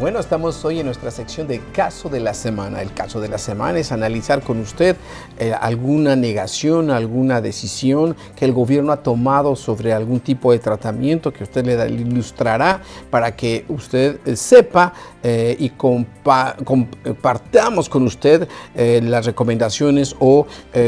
Bueno, estamos hoy en nuestra sección de caso de la semana. El caso de la semana es analizar con usted eh, alguna negación, alguna decisión que el gobierno ha tomado sobre algún tipo de tratamiento que usted le, ilustrará para que usted eh, sepa eh, y compartamos con usted las recomendaciones o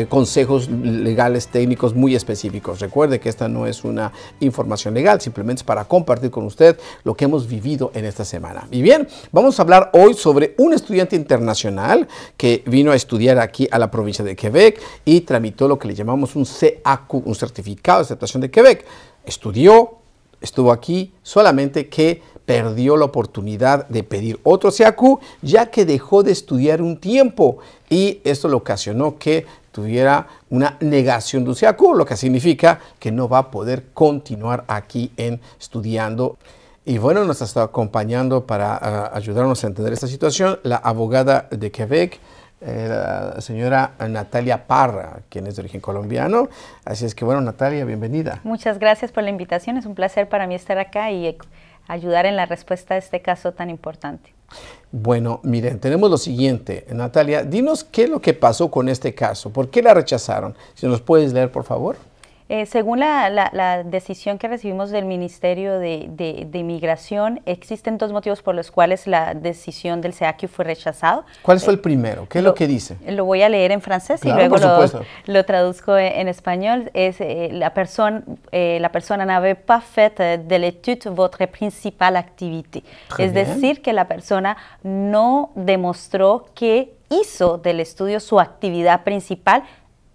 consejos legales técnicos muy específicos. Recuerde que esta no es una información legal, simplemente es para compartir con usted lo que hemos vivido en esta semana. Y bien, vamos a hablar hoy sobre un estudiante internacional que vino a estudiar aquí a la provincia de Quebec y tramitó lo que le llamamos un CAQ, un certificado de aceptación de Quebec. Estudió, estuvo aquí, solamente que perdió la oportunidad de pedir otro CAQ ya que dejó de estudiar un tiempo y esto le ocasionó que tuviera una negación de un CAQ, lo que significa que no va a poder continuar aquí en estudiando. Y bueno, nos ha estado acompañando para ah, ayudarnos a entender esta situación la abogada de Quebec, eh, la señora Natalia Parra, quien es de origen colombiano. Así es que bueno, Natalia, bienvenida. Muchas gracias por la invitación. Es un placer para mí estar acá y eh, ayudar en la respuesta a este caso tan importante. Bueno, miren, tenemos lo siguiente. Natalia, dinos qué es lo que pasó con este caso. ¿Por qué la rechazaron? Si nos puedes leer, por favor. Eh, según la, decisión que recibimos del Ministerio de, Inmigración, existen dos motivos por los cuales la decisión del SEACU fue rechazada. ¿Cuál fue el eh, primero? ¿Qué es lo, que dice? Lo voy a leer en francés y luego lo, traduzco e, en, español. Es, eh, la, persona, eh, la persona pas fait de l'étude votre principale activité. es decir, que la persona no demostró que hizo del estudio su actividad principal,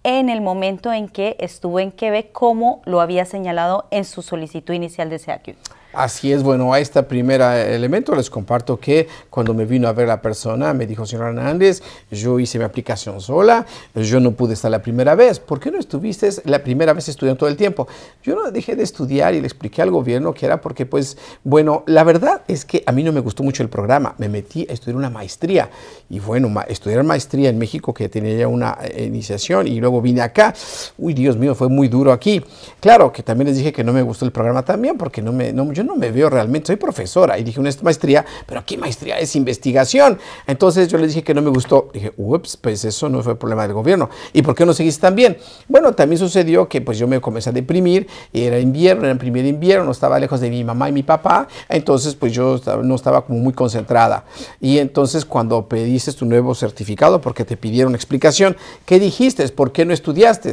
en el momento en que estuvo en Quebec, como lo había señalado en su solicitud inicial de SEACU. Así es, bueno, a este primer eh, elemento les comparto que cuando me vino a ver la persona, me dijo, señor Hernández, yo hice mi aplicación sola, yo no pude estar la primera vez, ¿por qué no estuviste la primera vez estudiando todo el tiempo? Yo no dejé de estudiar y le expliqué al gobierno que era porque, pues, bueno, la verdad es que a mí no me gustó mucho el programa, me metí a estudiar una maestría y bueno, estudiar maestría en México que tenía ya una eh, iniciación y luego vine acá, uy, Dios mío, fue muy duro aquí. Claro que también les dije que no me gustó el programa también porque no me, no, no me veo realmente, soy profesora. Y dije, una maestría, pero ¿qué maestría es investigación? Entonces yo le dije que no me gustó. Dije, ups, pues eso no fue problema del gobierno. ¿Y por qué no seguiste tan bien? Bueno, también sucedió que pues yo me comencé a deprimir. Era invierno, era el primer invierno, estaba lejos de mi mamá y mi papá. Entonces pues yo no estaba como muy concentrada. Y entonces cuando pediste tu nuevo certificado, porque te pidieron explicación, ¿qué dijiste? ¿Por qué no estudiaste?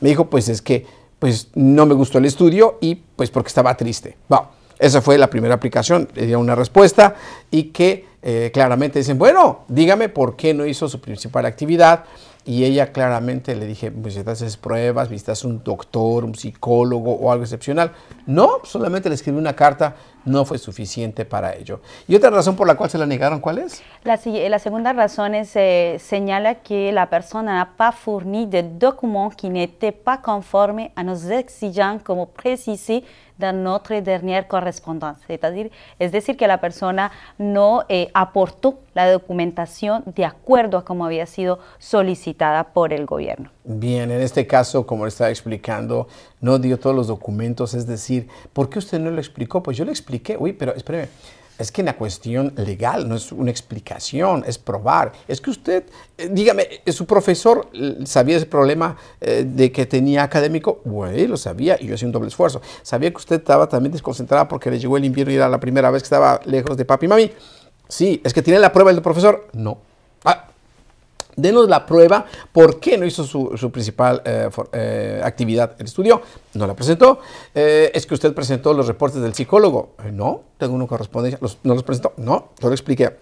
Me dijo, pues es que pues no me gustó el estudio y pues porque estaba triste. va esa fue la primera aplicación, le dio una respuesta y que eh, claramente dicen, bueno, dígame por qué no hizo su principal actividad. Y ella claramente le dije, pues pruebas, visitas un doctor, un psicólogo o algo excepcional. No, solamente le escribí una carta no fue suficiente para ello. ¿Y otra razón por la cual se la negaron, cuál es? La, eh, segunda razón es, eh, señala que la persona no ha fourni de que no n'étaient conformes a nos exigentes como precisé dans notre dernière correspondance. Es decir, es decir que la persona no eh, aportó la documentación de acuerdo a como había sido solicitada por el gobierno. Bien, en este caso, como le estaba explicando, no dio todos los documentos, es decir, ¿por qué usted no lo explicó? Pues yo le Uy, pero espéreme, es que en la cuestión legal no es una explicación, es probar. Es que usted, eh, dígame, eh, ¿su profesor eh, sabía ese problema de que tenía académico? Bueno, lo sabía y yo hacía un doble esfuerzo. Sabía que usted estaba también desconcentrada porque le llegó el invierno y era la primera vez que estaba lejos de papi y mami. Sí, es que tiene la prueba el profesor. No. Ah, Denos la prueba por qué no hizo su, principal eh, eh, actividad. El estudio no la presentó. Eh, es que usted presentó los reportes del psicólogo. no, tengo una correspondencia. no los presentó. No, solo lo expliqué.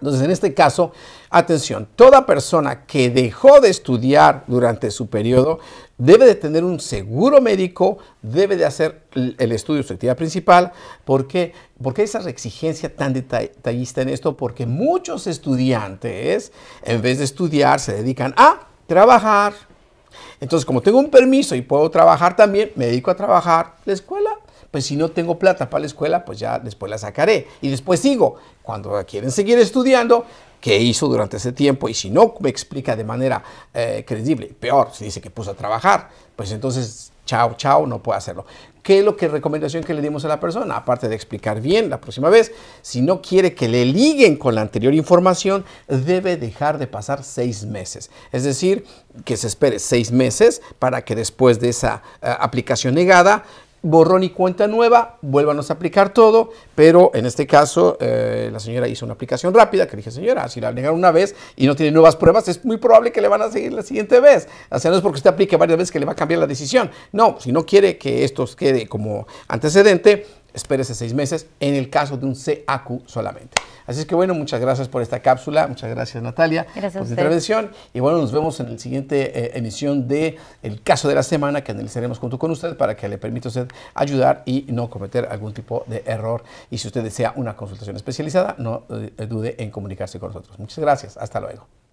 Entonces, en este caso, atención, toda persona que dejó de estudiar durante su periodo debe de tener un seguro médico, debe de hacer el estudio de su actividad principal. ¿Por qué? ¿Por qué esa exigencia tan detallista en esto? Porque muchos estudiantes, en vez de estudiar, se dedican a trabajar. Entonces, como tengo un permiso y puedo trabajar también, me dedico a trabajar. La escuela pues si no tengo plata para la escuela, pues ya después la sacaré. Y después sigo. Cuando quieren seguir estudiando, ¿qué hizo durante ese tiempo? Y si no me explica de manera credible, eh, creíble, peor, si dice que puso a trabajar, pues entonces chao, chao, no puede hacerlo. ¿Qué es lo que recomendación que le dimos a la persona? Aparte de explicar bien la próxima vez, si no quiere que le liguen con la anterior información, debe dejar de pasar seis meses. Es decir, que se espere seis meses para que después de esa eh, aplicación negada borrón y cuenta nueva, vuélvanos a aplicar todo, pero en este caso eh, la señora hizo una aplicación rápida, que dije, señora, si la negaron una vez y no tiene nuevas pruebas, es muy probable que le van a seguir la siguiente vez. O sea, no es porque usted aplique varias veces que le va a cambiar la decisión. No, si no quiere que esto quede como antecedente, espérese seis meses en el caso de un CAQ solamente. Así es que bueno, muchas gracias por esta cápsula, muchas gracias Natalia por su intervención y bueno, nos vemos en la siguiente eh, emisión de El caso de la semana que analizaremos junto con usted para que le permita usted ayudar y no cometer algún tipo de error. Y si usted desea una consultación especializada, no eh, dude en comunicarse con nosotros. Muchas gracias, hasta luego.